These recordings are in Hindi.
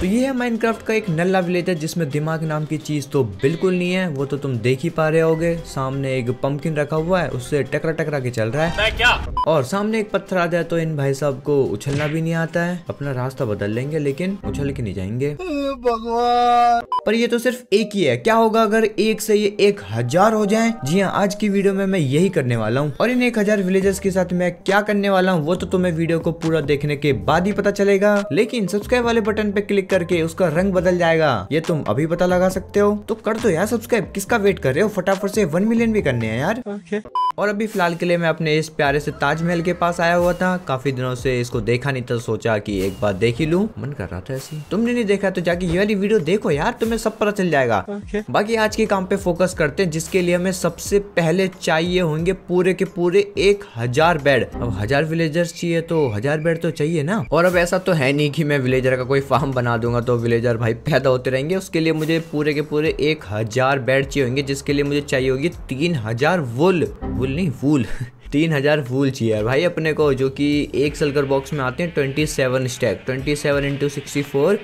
तो ये है माइनक्राफ्ट का एक नल्ला विलेज है जिसमें दिमाग नाम की चीज़ तो बिल्कुल नहीं है वो तो तुम देख ही पा रहे होगे सामने एक पंपकिन रखा हुआ है उससे टकरा टकरा के चल रहा है मैं क्या और सामने एक पत्थर आ जाए तो इन भाई साहब को उछलना भी नहीं आता है अपना रास्ता बदल लेंगे लेकिन उछल के नहीं जाएंगे भगवान पर ये तो सिर्फ एक ही है क्या होगा अगर एक से ये एक हजार हो जाए जी हाँ आज की वीडियो में मैं यही करने वाला हूँ और इन एक हजार विलेजर्स के साथ मैं क्या करने वाला हूँ वो तो तुम्हें वीडियो को पूरा देखने के बाद ही पता चलेगा लेकिन सब्सक्राइब वाले बटन पे क्लिक करके उसका रंग बदल जाएगा ये तुम अभी पता लगा सकते हो तो कर दो यार सब्सक्राइब किसका वेट कर रहे हो फटाफट से वन मिलियन भी करने हैं यार okay. और अभी फिलहाल के लिए मैं अपने इस प्यारे से ताजमहल के पास आया हुआ था काफी दिनों से इसको देखा नहीं था सोचा कि एक बार देख ही लू मन कर रहा था ऐसे तुमने नहीं देखा तो जाके ये वाली वीडियो देखो यार तुम्हें सब पता चल जाएगा okay. बाकी आज के काम पे फोकस करते हैं जिसके लिए हमें सबसे पहले चाहिए होंगे पूरे के पूरे एक हजार बेड अब हजार विलेजर्स चाहिए तो हजार बेड तो चाहिए ना और अब ऐसा तो है नहीं की मैं विलेजर का कोई फार्म बना दूंगा तो विलेजर भाई पैदा होते रहेंगे उसके लिए मुझे पूरे के पूरे एक हज़ार बेड चाहिए होंगे जिसके लिए मुझे चाहिए होगी तीन हज़ार वुल वुल नहीं वुल तीन हज़ार फूल चेयर भाई अपने को जो कि एक सलकर बॉक्स में आते हैं twenty seven stack twenty seven into sixty four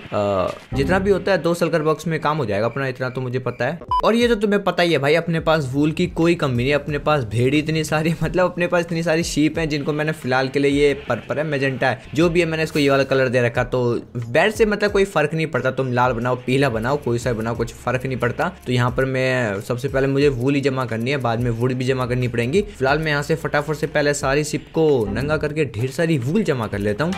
जितना भी होता है दो सलकर बॉक्स में काम हो जाएगा अपना इतना तो मुझे पता है और ये तो तुम्हें पता ही है भाई अपने पास वूल की कोई कमी नहीं अपने पास भेड़ी इतनी सारी मतलब अपने पास इतनी सारी शीप हैं जिनको मैंने फिलहाल के लिए ये पर्पल है मेजेंटा है जो भी है मैंने इसको ये वाला कलर दे रखा तो बैर से मतलब कोई फर्क नहीं पड़ता तुम लाल बनाओ पीला बनाओ कोई सा बनाओ कुछ फर्क नहीं पड़ता तो यहाँ पर मैं सबसे पहले मुझे वूल ही जमा करनी है बाद में वुड भी जमा करनी पड़ेगी फिलहाल मैं यहाँ से फट फटाफट से पहले सारी सिप को नंगा करके ढेर सारी वूल जमा कर लेता हूँ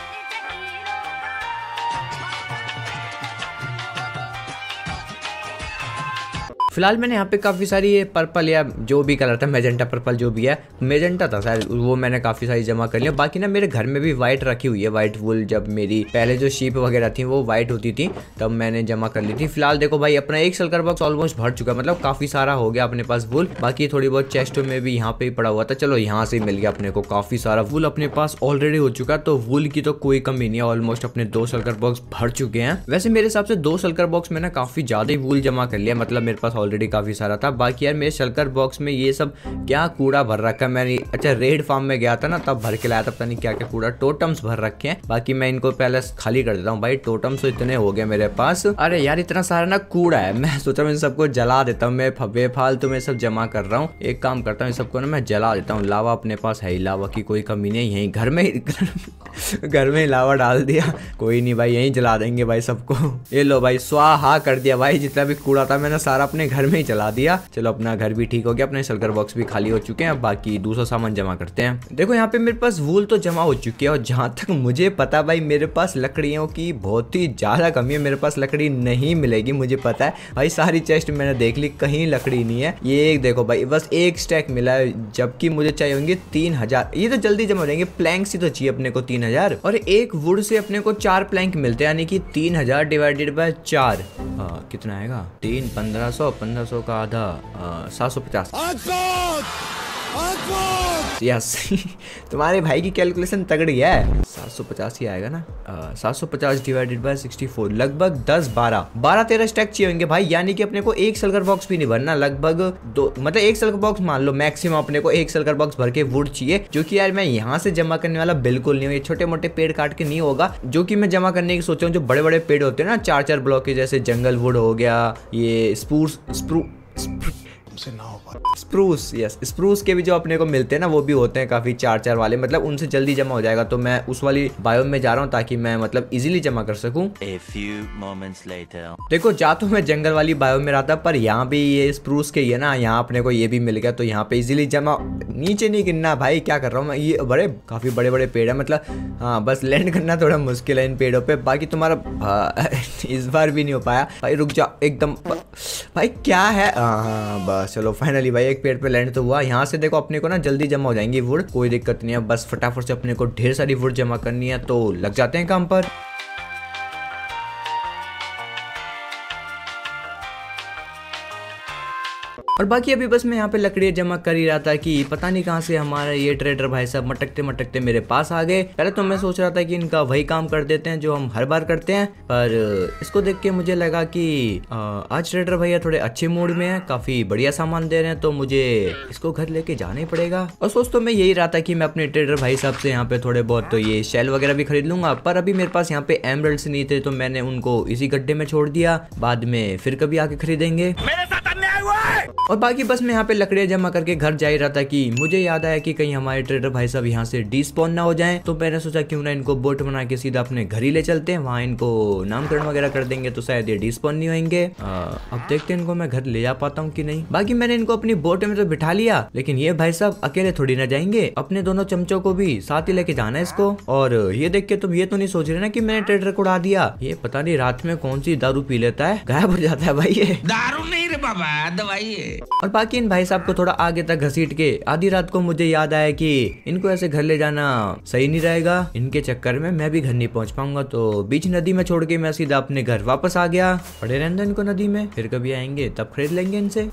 फिलहाल मैंने यहाँ पे काफ़ी सारी ये पर्पल या जो भी कलर था मेजेंटा पर्पल जो भी है मेजेंटा था शायद वो मैंने काफ़ी सारी जमा कर लिया बाकी ना मेरे घर में भी वाइट रखी हुई है वाइट वुल जब मेरी पहले जो शीप वगैरह थी वो वाइट होती थी तब मैंने जमा कर ली थी फिलहाल देखो भाई अपना एक सलकर बॉक्स ऑलमोस्ट भर चुका है मतलब काफ़ी सारा हो गया अपने पास वुल बाकी थोड़ी बहुत चेस्ट में भी यहाँ पे पड़ा हुआ था चलो यहाँ से मिल गया अपने को काफ़ी सारा वुल अपने पास ऑलरेडी हो चुका तो वुल की तो कोई कमी नहीं है ऑलमोस्ट अपने दो सलकर बॉक्स भर चुके हैं वैसे मेरे हिसाब से दो सलकर बॉक्स मैंने काफ़ी ज़्यादा ही वुल जमा कर लिया मतलब मेरे पास ऑलरेडी काफ़ी सारा था बाकी यार मेरे शलकर बॉक्स में ये सब क्या कूड़ा भर रखा है मैंने अच्छा रेड फार्म में गया था ना तब भर के लाया था पता नहीं क्या क्या कूड़ा टोटम्स भर रखे हैं बाकी मैं इनको पहले खाली कर देता हूँ भाई टोटम्स तो इतने हो गए मेरे पास अरे यार इतना सारा ना कूड़ा है मैं सोच रहा हूँ इन सबको जला देता हूँ मैं बेफालतू में सब जमा कर रहा हूँ एक काम करता हूँ इन सबको ना मैं जला देता हूँ लावा अपने पास है ही लावा की कोई कमी नहीं यहीं घर में घर में लावा डाल दिया कोई नहीं भाई यहीं जला देंगे भाई सबको ये लो भाई स्वाहा कर दिया भाई जितना भी कूड़ा था मैंने सारा अपने घर घर में ही चला दिया चलो अपना घर भी ठीक हो गया अपने सर्कर बॉक्स भी खाली हो चुके हैं अब बाकी दूसरा सामान जमा करते हैं देखो यहाँ पे मेरे पास वूल तो जमा हो चुकी है और जहाँ तक मुझे पता भाई मेरे पास लकड़ियों की बहुत ही ज़्यादा कमी है मेरे पास लकड़ी नहीं मिलेगी मुझे पता है भाई सारी चेस्ट मैंने देख ली कहीं लकड़ी नहीं है ये एक देखो भाई बस एक स्टैक मिला है जबकि मुझे चाहिए होंगे तीन हजार ये तो जल्दी जमा देंगे प्लैंक ही तो चाहिए अपने को तीन हजार और एक वुड से अपने को चार प्लैंक मिलते हैं यानी कि तीन हजार डिवाइडेड बाय चार आ, हाँ, कितना आएगा तीन पंद्रह सौ पंद्रह सौ का आधा सात सौ पचास तो यस तुम्हारे भाई की कैलकुलेशन तगड़ी है 750 ही आएगा ना सात सौ पचास डिवाइडेड बाय 64 लगभग 10 12 12 तेरह स्टैक चाहिए होंगे भाई यानी कि अपने को एक सलकर बॉक्स भी नहीं भरना लगभग दो मतलब एक सलकर बॉक्स मान लो मैक्सिमम अपने को एक सलकर बॉक्स भर के वुड चाहिए जो कि यार मैं यहाँ से जमा करने वाला बिल्कुल नहीं हूँ ये छोटे मोटे पेड़ काट के नहीं होगा जो की मैं जमा करने की सोच रहा हूँ जो बड़े बड़े पेड़ होते हैं ना चार चार ब्लॉक के जैसे जंगल वुड हो गया ये स्पूर्स स्प्रू तुमसे ना हो पाए स्प्रूस यस स्प्रूस के भी जो अपने को मिलते हैं ना वो भी होते हैं काफ़ी चार चार वाले मतलब उनसे जल्दी जमा हो जाएगा तो मैं उस वाली बायोम में जा रहा हूँ ताकि मैं मतलब इजिली जमा कर सकूँ देखो जा तो मैं जंगल वाली बायोम में रहा था पर यहाँ भी ये स्प्रूस के ये ना यहाँ अपने को ये भी मिल गया तो यहाँ पे इजिली जमा नीचे नहीं गिनना भाई क्या कर रहा हूँ मैं ये बड़े काफ़ी बड़े बड़े पेड़ है मतलब हाँ बस लैंड करना थोड़ा मुश्किल है इन पेड़ों पे बाकी तुम्हारा इस बार भी नहीं हो पाया भाई रुक जाओ एकदम भाई क्या है हाँ, हाँ बस चलो फाइनली भाई एक पेड़ पे लैंड तो हुआ यहाँ से देखो अपने को ना जल्दी जमा हो जाएंगी वुड कोई दिक्कत नहीं है बस फटाफट से अपने को ढेर सारी वुड जमा करनी है तो लग जाते हैं काम पर और बाकी अभी बस मैं यहाँ पे लकड़ियाँ जमा कर ही रहा था कि पता नहीं कहाँ से हमारे ये ट्रेडर भाई साहब मटकते मटकते मेरे पास आ गए पहले तो मैं सोच रहा था कि इनका वही काम कर देते हैं जो हम हर बार करते हैं पर इसको देख के मुझे लगा कि आज ट्रेडर भैया थोड़े अच्छे मूड में है काफी बढ़िया सामान दे रहे हैं तो मुझे इसको घर लेके जाना ही पड़ेगा और सोच तो मैं यही रहा था कि मैं अपने ट्रेडर भाई साहब से यहाँ पे थोड़े बहुत तो ये शेल वगैरह भी खरीद लूंगा पर अभी मेरे पास यहाँ पे एमरल्ड नहीं थे तो मैंने उनको इसी गड्ढे में छोड़ दिया बाद में फिर कभी आके खरीदेंगे मेरे और बाकी बस मैं यहाँ पे लकड़ियाँ जमा करके घर जा ही रहा था कि मुझे याद आया कि कहीं हमारे ट्रेडर भाई साहब यहाँ से डिस्पॉन ना हो जाए तो मैंने सोचा क्यों ना इनको बोट बना के सीधा अपने घर ही ले चलते हैं वहाँ इनको नामकरण वगैरह कर देंगे तो शायद ये डिस्पॉन नहीं होंगे अब देखते हैं इनको मैं घर ले जा पाता हूँ की नहीं बाकी मैंने इनको अपनी बोट में तो बिठा लिया लेकिन ये भाई साहब अकेले थोड़ी ना जाएंगे अपने दोनों चमचों को भी साथ ही लेके जाना है इसको और ये देख के तुम ये तो नहीं सोच रहे ना की मैंने ट्रेडर को उड़ा दिया ये पता नहीं रात में कौन सी दारू पी लेता है गायब हो जाता है भाई ये दारू नहीं बाबा है और बाकी इन भाई साहब को थोड़ा आगे तक घसीट के आधी रात को मुझे याद आया कि इनको ऐसे घर ले जाना सही नहीं रहेगा इनके चक्कर में मैं भी घर नहीं पहुंच पाऊंगा तो बीच नदी में छोड़ के मैं सीधा अपने घर वापस आ गया पड़े रहने दो इनको नदी में फिर कभी आएंगे तब खरीद लेंगे इनसे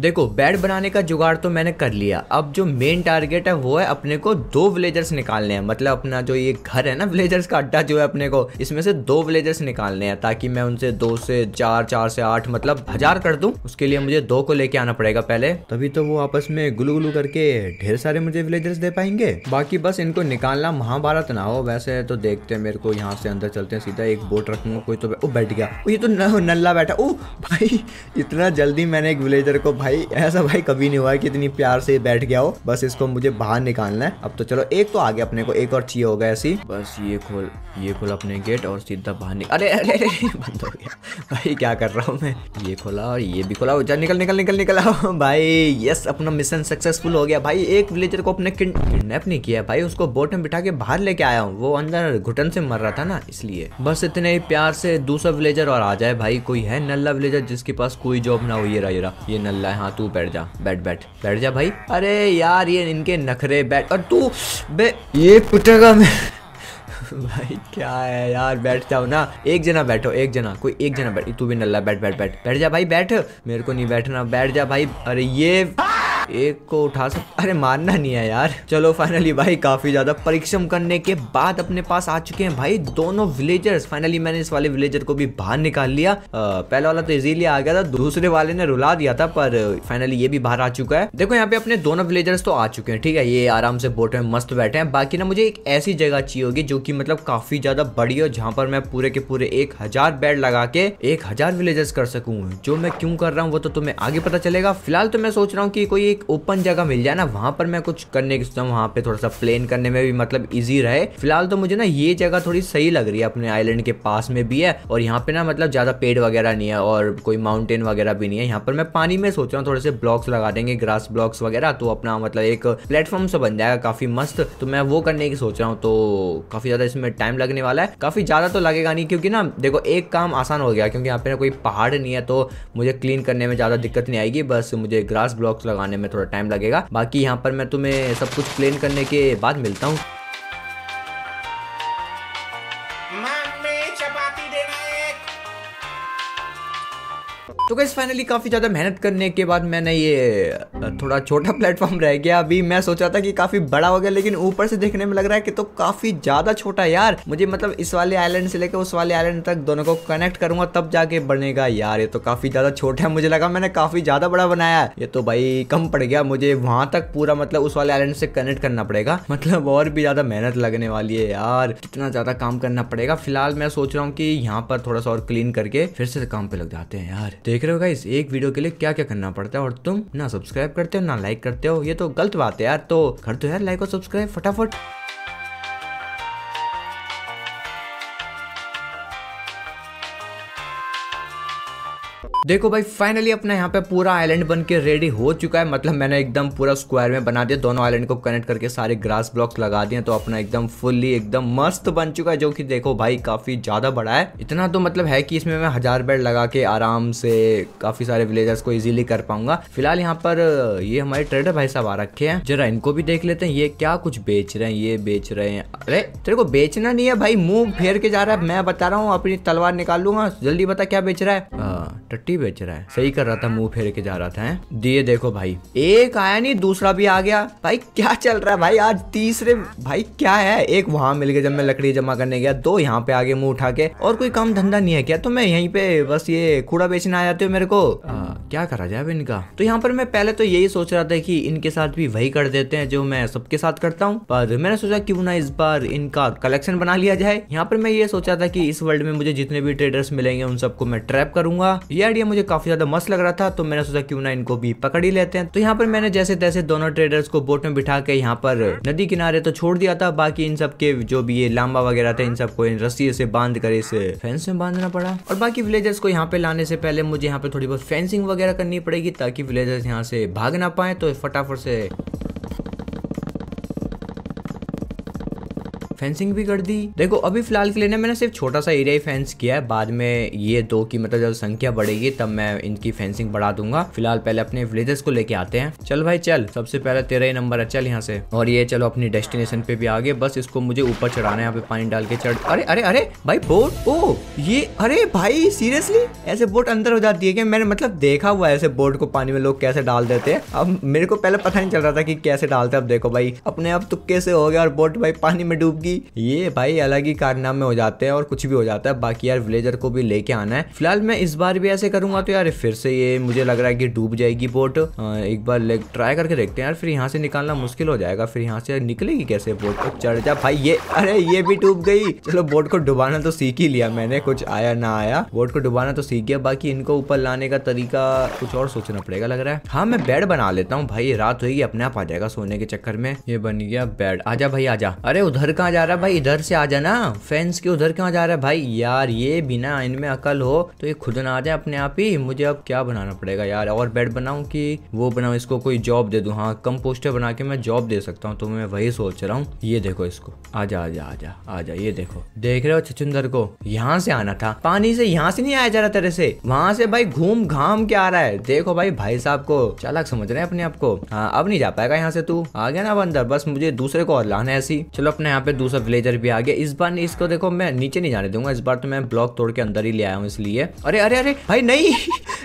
देखो बेड बनाने का जुगाड़ तो मैंने कर लिया अब जो मेन टारगेट है वो है अपने को दो विलेजर्स निकालने हैं मतलब अपना जो ये घर है ना विलेजर्स का अड्डा जो है अपने को इसमें से दो विलेजर्स निकालने हैं ताकि मैं उनसे दो से चार चार से आठ मतलब हजार कर दूं उसके लिए मुझे दो को लेके आना पड़ेगा पहले तभी तो वो आपस में गुलू गुलू करके ढेर सारे मुझे विलेजर्स दे पाएंगे बाकी बस इनको निकालना महाभारत ना हो वैसे तो देखते हैं मेरे को यहाँ से अंदर चलते हैं सीधा एक बोट रखूंगा कोई तो बैठ गया ये तो नल्ला बैठा ओ भाई इतना जल्दी मैंने एक विलेजर को भाई ऐसा भाई कभी नहीं हुआ कि इतनी प्यार से बैठ गया हो बस इसको मुझे बाहर निकालना है अब तो चलो एक तो आ गया अपने को एक और चाहिए होगा ऐसी बस ये खोल ये खोल अपने गेट और सीधा बाहर निकल अरे अरे अरे बंद हो गया भाई क्या कर रहा हूँ मैं ये खोला और ये भी खोला जा निकल निकल निकल निकल आओ भाई यस अपना मिशन सक्सेसफुल हो गया भाई एक विलेजर को अपने किडनेप नहीं किया भाई उसको बोट में बिठा के बाहर लेके आया हूँ वो अंदर घुटन से मर रहा था ना इसलिए बस इतने ही प्यार से दूसरा विलेजर और आ जाए भाई कोई है नल्ला विलेजर जिसके पास कोई जॉब ना हो ये, रहा। ये नल्ला है हाँ तू बैठ जा बैठ बैठ बैठ जा भाई अरे यार ये इनके नखरे बैठ और तू बे ये पुटेगा मैं भाई क्या है यार बैठ जाओ ना एक जना बैठो एक जना कोई एक जना बैठ तू भी नल्ला बैठ बैठ बैठ बैठ जा भाई बैठ मेरे को नहीं बैठना बैठ जा भाई अरे ये एक को उठा सक अरे मानना नहीं है यार चलो फाइनली भाई काफी ज्यादा परिश्रम करने के बाद अपने पास आ चुके हैं भाई दोनों विलेजर्स फाइनली मैंने इस वाले विलेजर को भी बाहर निकाल लिया पहला वाला तो इजीली आ गया था दूसरे वाले ने रुला दिया था पर फाइनली ये भी बाहर आ चुका है देखो यहाँ पे अपने दोनों विलेजर्स तो आ चुके हैं ठीक है ये आराम से बोट में मस्त बैठे हैं बाकी ना मुझे एक ऐसी जगह अच्छी होगी जो की मतलब काफी ज्यादा बड़ी हो जहाँ पर मैं पूरे के पूरे एक हजार बेड लगा के एक हजार विलेजर्स कर सकूँ जो मैं क्यों कर रहा हूँ वो तो तुम्हें आगे पता चलेगा फिलहाल तो मैं सोच रहा हूँ की कोई एक ओपन जगह मिल जाए ना वहां पर मैं कुछ करने की सोचा वहां पे थोड़ा सा प्लेन करने में भी मतलब ईजी रहे फिलहाल तो मुझे ना ये जगह थोड़ी सही लग रही है अपने आइलैंड के पास में भी है और यहाँ पे ना मतलब ज़्यादा पेड़ वगैरह नहीं है और कोई माउंटेन वगैरह भी नहीं है यहाँ पर मैं पानी में सोच रहा हूँ थोड़े से ब्लॉक्स लगा देंगे ग्रास ब्लॉक्स वगैरह तो अपना मतलब एक प्लेटफॉर्म सा बन जाएगा काफ़ी मस्त तो मैं वो करने की सोच रहा हूँ तो काफ़ी ज़्यादा इसमें टाइम लगने वाला है काफ़ी ज़्यादा तो लगेगा नहीं क्योंकि ना देखो एक काम आसान हो गया क्योंकि यहाँ पे ना कोई पहाड़ नहीं है तो मुझे क्लीन करने में ज़्यादा दिक्कत नहीं आएगी बस मुझे ग्रास ब्लॉक्स लगाने में में थोड़ा टाइम लगेगा बाकी यहाँ पर मैं तुम्हें सब कुछ प्लेन करने के बाद मिलता हूँ तो गैस फाइनली काफ़ी ज़्यादा मेहनत करने के बाद मैंने ये थोड़ा छोटा प्लेटफॉर्म रह गया अभी मैं सोचा था कि काफ़ी बड़ा हो गया लेकिन ऊपर से देखने में लग रहा है कि तो काफ़ी ज़्यादा छोटा यार मुझे मतलब इस वाले आइलैंड से लेकर उस वाले आइलैंड तक दोनों को कनेक्ट करूंगा तब जाके बनेगा यार ये तो काफ़ी ज़्यादा छोटा है मुझे लगा मैंने काफ़ी ज़्यादा बड़ा बनाया ये तो भाई कम पड़ गया मुझे वहाँ तक पूरा मतलब उस वाले आइलैंड से कनेक्ट करना पड़ेगा मतलब और भी ज़्यादा मेहनत लगने वाली है यार कितना ज़्यादा काम करना पड़ेगा फिलहाल मैं सोच रहा हूँ कि यहाँ पर थोड़ा सा और क्लीन करके फिर से काम पे लग जाते हैं यार देख देख रहे हो गाइस एक वीडियो के लिए क्या क्या करना पड़ता है और तुम ना सब्सक्राइब करते हो ना लाइक करते हो ये तो गलत बात है यार तो कर दो यार लाइक और सब्सक्राइब फटाफट देखो भाई फाइनली अपना यहाँ पे पूरा आइलैंड बन के रेडी हो चुका है मतलब मैंने एकदम पूरा स्क्वायर में बना दिया दोनों आइलैंड को कनेक्ट करके सारे ग्रास ब्लॉक्स लगा दिए तो अपना एकदम फुल्ली एकदम मस्त बन चुका है जो कि देखो भाई काफी ज्यादा बड़ा है इतना तो मतलब है कि इसमें मैं हजार बेड लगा के आराम से काफी सारे विलेजर्स को इजिली कर पाऊंगा फिलहाल यहाँ पर ये हमारे ट्रेडर भाई साहब आ रखे है जरा इनको भी देख लेते हैं ये क्या कुछ बेच रहे हैं ये बेच रहे हैं अरे तेरे को बेचना नहीं है भाई मुंह फेर के जा रहा है मैं बता रहा हूँ अपनी तलवार निकाल लूंगा जल्दी बता क्या बेच रहा है टट्टी बेच रहा है सही कर रहा था मुंह फेर के जा रहा था दिए देखो भाई एक आया नहीं दूसरा भी आ गया भाई क्या चल रहा है भाई आज तीसरे भाई क्या है एक वहां मिल गया जब मैं लकड़ी जमा करने गया दो यहाँ पे आगे मुंह उठा के और कोई काम धंधा नहीं है क्या तो मैं यही पे बस ये कूड़ा बेचने आ जाते हो मेरे को क्या करा जाए इनका तो यहाँ पर मैं पहले तो यही सोच रहा था की इनके साथ भी वही कर देते हैं जो मैं सबके साथ करता हूँ पर मैंने सोचा क्यों ना इस बार इनका कलेक्शन बना लिया जाए यहाँ पर मैं ये सोचा था की इस वर्ल्ड में मुझे जितने भी ट्रेडर्स मिलेंगे उन सबको मैं ट्रैप करूंगा था ये आइडिया मुझे काफी ज्यादा मस्त लग रहा था तो मैंने सोचा क्यों ना इनको भी पकड़ ही लेते हैं तो यहाँ पर मैंने जैसे तैसे दोनों ट्रेडर्स को बोट में बिठा के यहाँ पर नदी किनारे तो छोड़ दिया था बाकी इन सबके जो भी ये लांबा वगैरह थे इन सबको इन रस्सी से बांध कर इसे फेंस में बांधना पड़ा और बाकी विलेजर्स को यहाँ पे लाने से पहले मुझे यहाँ पे थोड़ी बहुत फेंसिंग वगैरह करनी पड़ेगी ताकि विलेजर्स यहाँ से भाग ना पाए तो फटाफट से फेंसिंग भी कर दी देखो अभी फिलहाल के लिए ना मैंने सिर्फ छोटा सा एरिया ही फेंस किया है बाद में ये दो की मतलब जब संख्या बढ़ेगी तब मैं इनकी फेंसिंग बढ़ा दूंगा फिलहाल पहले अपने विलेजेस को लेके आते हैं चल भाई चल सबसे पहले तेरा ही नंबर है चल यहाँ से और ये चलो अपनी डेस्टिनेशन पे भी आ गए बस इसको मुझे ऊपर चढ़ाना है यहाँ पे पानी डाल के चढ़ अरे अरे अरे भाई बोट ओ ये अरे भाई सीरियसली ऐसे बोट अंदर हो जाती है क्या मैंने मतलब देखा हुआ है ऐसे बोट को पानी में लोग कैसे डाल देते हैं अब मेरे को पहले पता नहीं चल रहा था कि कैसे डालते अब देखो भाई अपने आप तुक्के से हो गया और बोट भाई पानी में डूब गई ये भाई अलग ही कारनामे हो जाते हैं और कुछ भी हो जाता है बाकी यार विलेजर को भी लेके आना है फिलहाल मैं इस बार भी ऐसे करूंगा तो यार फिर से ये मुझे लग रहा है कि डूब जाएगी बोट एक बार ट्राई करके देखते हैं यार फिर यहाँ से निकालना मुश्किल हो जाएगा फिर यहाँ से निकलेगी कैसे बोट को चढ़ जा भाई ये अरे ये भी डूब गई चलो बोट को डुबाना तो सीख ही लिया मैंने कुछ आया ना आया बोट को डुबाना तो सीख गया बाकी इनको ऊपर लाने का तरीका कुछ और सोचना पड़ेगा लग रहा है हाँ मैं बेड बना लेता हूँ भाई रात होगी अपने आप आ जाएगा सोने के चक्कर में ये बन गया बेड आजा भाई आजा अरे उधर कहाँ जा जा रहा है भाई इधर से आ जाना फैंस के उधर क्यों जा रहा है भाई यार ये बिना इनमें अकल हो तो ये खुद ना आ जाए अपने आप ही मुझे अब क्या बनाना पड़ेगा यार और बेड बनाऊं कि वो बनाऊं इसको कोई जॉब दे दू हाँ कंपोस्टर बना के मैं जॉब दे सकता हूँ तो मैं वही सोच रहा हूँ ये देखो इसको आ जा आ जा आ जा ये देखो देख रहे हो छचुंदर को यहाँ से आना था पानी से यहाँ से नहीं आया जा रहा तेरे से वहां से भाई घूम घाम के आ रहा है देखो भाई भाई साहब को चालाक समझ रहे हैं अपने आप को हाँ अब नहीं जा पाएगा यहाँ से तू आ गया ना अंदर बस मुझे दूसरे को और लाना है ऐसी चलो अपने यहाँ पे दूसरा विलेजर भी आ गया इस बार इसको देखो मैं नीचे नहीं जाने दूंगा इस बार तो मैं ब्लॉक तोड़ के अंदर ही ले आया हूँ इसलिए अरे अरे अरे भाई नहीं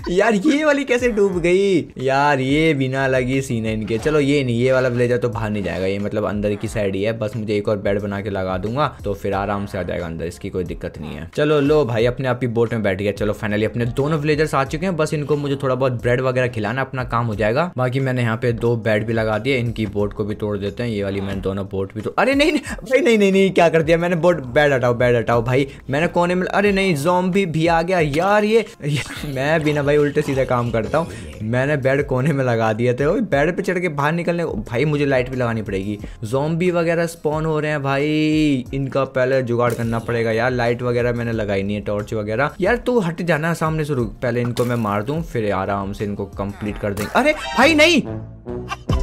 यार ये वाली कैसे डूब गई यार ये बिना लगी सीन है इनके चलो ये नहीं ये वाला विलेजर तो बाहर नहीं जाएगा ये मतलब अंदर की साइड ही है बस मुझे एक और बेड बना के लगा दूंगा तो फिर आराम से आ जाएगा अंदर इसकी कोई दिक्कत नहीं है चलो लो भाई अपने आप ही बोट में बैठ गया चलो फाइनली अपने दोनों विलेजर्स आ चुके हैं बस इनको मुझे थोड़ा बहुत ब्रेड वगैरह खिलाना अपना काम हो जाएगा बाकी मैंने यहाँ पे दो बेड भी लगा दिए इनकी बोट को भी तोड़ देते हैं ये वाली मैंने दोनों बोट भी तोड़ अरे नहीं भाई नहीं नहीं नहीं क्या कर दिया मैंने बोर्ड बैड हटाओ बैड हटाओ भाई मैंने कोने में अरे नहीं जोम्बी भी आ गया यार ये, ये मैं भी ना भाई उल्टे सीधे काम करता हूँ मैंने बेड कोने में लगा दिए थे बेड पे चढ़ के बाहर निकलने भाई मुझे लाइट भी लगानी पड़ेगी जोम्बी वगैरह स्पॉन हो रहे हैं भाई इनका पहले जुगाड़ करना पड़ेगा यार लाइट वगैरह मैंने लगाई नहीं है टॉर्च वगैरह यार तू हट जाना सामने से रुक पहले इनको मैं मार दू फिर आराम से इनको कंप्लीट कर देंगे अरे भाई नहीं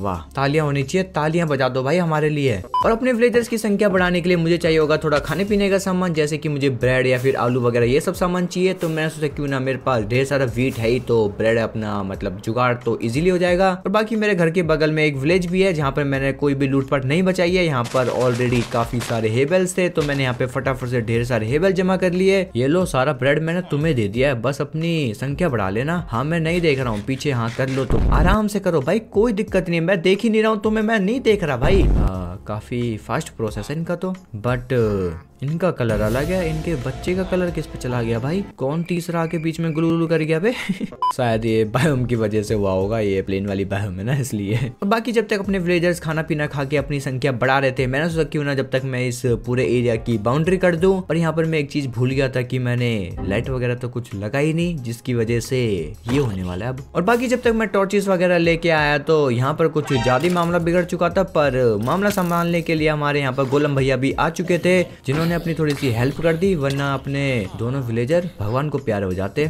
वाह तालियां होनी चाहिए तालियां बजा दो भाई हमारे लिए और अपने विलेजर्स की संख्या बढ़ाने के लिए मुझे चाहिए होगा थोड़ा खाने पीने का सामान जैसे कि मुझे ब्रेड या फिर आलू वगैरह ये सब सामान चाहिए तो मैंने सोचा क्यों ना मेरे पास ढेर सारा वीट है ही तो ब्रेड अपना मतलब जुगाड़ तो इजिली हो जाएगा और बाकी मेरे घर के बगल में एक विलेज भी है जहाँ पर मैंने कोई भी लूटपाट नहीं बचाई है यहाँ पर ऑलरेडी काफी सारे हेबल्स थे तो मैंने यहाँ पे फटाफट से ढेर सारे हेबल जमा कर लिए ये लो सारा ब्रेड मैंने तुम्हें दे दिया है बस अपनी संख्या बढ़ा लेना हाँ मैं नहीं देख रहा हूँ पीछे हाँ कर लो तुम आराम से करो भाई कोई दिक्कत नहीं मैं देख ही नहीं रहा हूँ तुम्हें मैं नहीं देख रहा भाई आ, हाँ, काफी फास्ट प्रोसेस है इनका तो बट इनका कलर अलग है इनके बच्चे का कलर किस पे चला गया भाई कौन तीसरा आके बीच में गुलू कर गया शायद ये बायोम की वजह से हुआ होगा ये प्लेन वाली बायोम है ना इसलिए और बाकी जब तक अपने विलेजर्स खाना पीना खा के अपनी संख्या बढ़ा रहे थे मैंने सोचा क्यों ना जब तक मैं इस पूरे एरिया की बाउंड्री कर दू पर यहाँ पर मैं एक चीज भूल गया था की मैंने लाइट वगैरह तो कुछ लगा ही नहीं जिसकी वजह से ये होने वाला है अब और बाकी जब तक मैं टॉर्चेस वगैरह लेके आया तो यहाँ पर कुछ ज्यादा मामला बिगड़ चुका था पर मामला संभालने के लिए हमारे यहाँ पर गोलम भैया भी आ चुके थे जिन्होंने ने अपनी थोड़ी सी हेल्प कर दी वरना अपने दोनों विलेजर भगवान को प्यारे हो जाते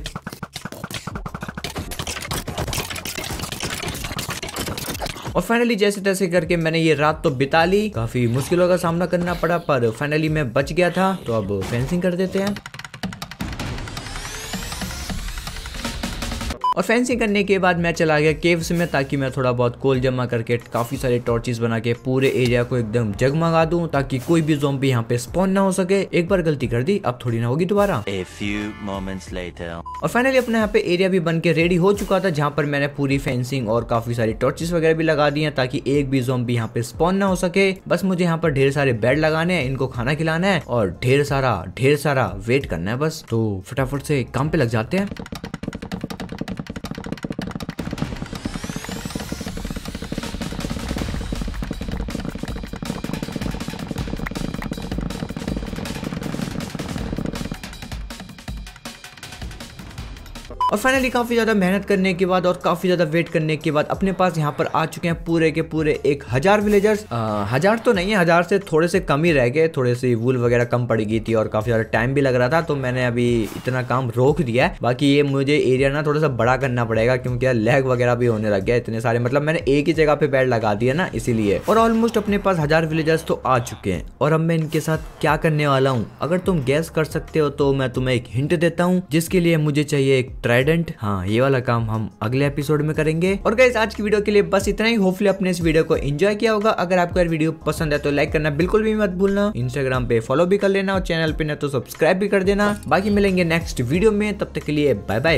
और फाइनली जैसे तैसे करके मैंने ये रात तो बिता ली काफी मुश्किलों का सामना करना पड़ा पर फाइनली मैं बच गया था तो अब फेंसिंग कर देते हैं और फेंसिंग करने के बाद मैं चला गया केव्स में ताकि मैं थोड़ा बहुत कोल जमा करके काफ़ी सारे टॉर्चेस बना के पूरे एरिया को एकदम जगमगा दूं ताकि कोई भी जोम्बी यहाँ पे स्पॉन ना हो सके एक बार गलती कर दी अब थोड़ी ना होगी दोबारा और फाइनली अपने यहाँ पे एरिया भी बन के रेडी हो चुका था जहाँ पर मैंने पूरी फेंसिंग और काफी सारी टॉर्चेस वगैरह भी लगा दी है ताकि एक भी जोम्बी यहाँ पे स्पॉन ना हो सके बस मुझे यहाँ पर ढेर सारे बेड लगाने हैं इनको खाना खिलाना है और ढेर सारा ढेर सारा वेट करना है बस तो फटाफट से काम पे लग जाते हैं और फाइनली काफ़ी ज़्यादा मेहनत करने के बाद और काफ़ी ज़्यादा वेट करने के बाद अपने पास यहाँ पर आ चुके हैं पूरे के पूरे एक हज़ार विलेजर्स हज़ार तो नहीं है हज़ार से थोड़े से कम ही रह गए थोड़े से वूल वगैरह कम पड़ गई थी और काफ़ी ज़्यादा टाइम भी लग रहा था तो मैंने अभी इतना काम रोक दिया है बाकी ये मुझे एरिया ना थोड़ा सा बड़ा करना पड़ेगा क्योंकि यार लैग वगैरह भी होने लग गया इतने सारे मतलब मैंने एक ही जगह पे बेड लगा दिया ना इसीलिए और ऑलमोस्ट अपने पास हज़ार विलेजर्स तो आ चुके हैं और अब मैं इनके साथ क्या करने वाला हूँ अगर तुम गैस कर सकते हो तो मैं तुम्हें एक हिंट देता हूँ जिसके लिए मुझे चाहिए एक ट्रेड ट्राइडेंट हाँ ये वाला काम हम अगले एपिसोड में करेंगे और गैस आज की वीडियो के लिए बस इतना ही होपफुली अपने इस वीडियो को एंजॉय किया होगा अगर आपको वीडियो पसंद है तो लाइक करना बिल्कुल भी मत भूलना इंस्टाग्राम पे फॉलो भी कर लेना और चैनल पे ना तो सब्सक्राइब भी कर देना बाकी मिलेंगे नेक्स्ट वीडियो में तब तक के लिए बाय बाय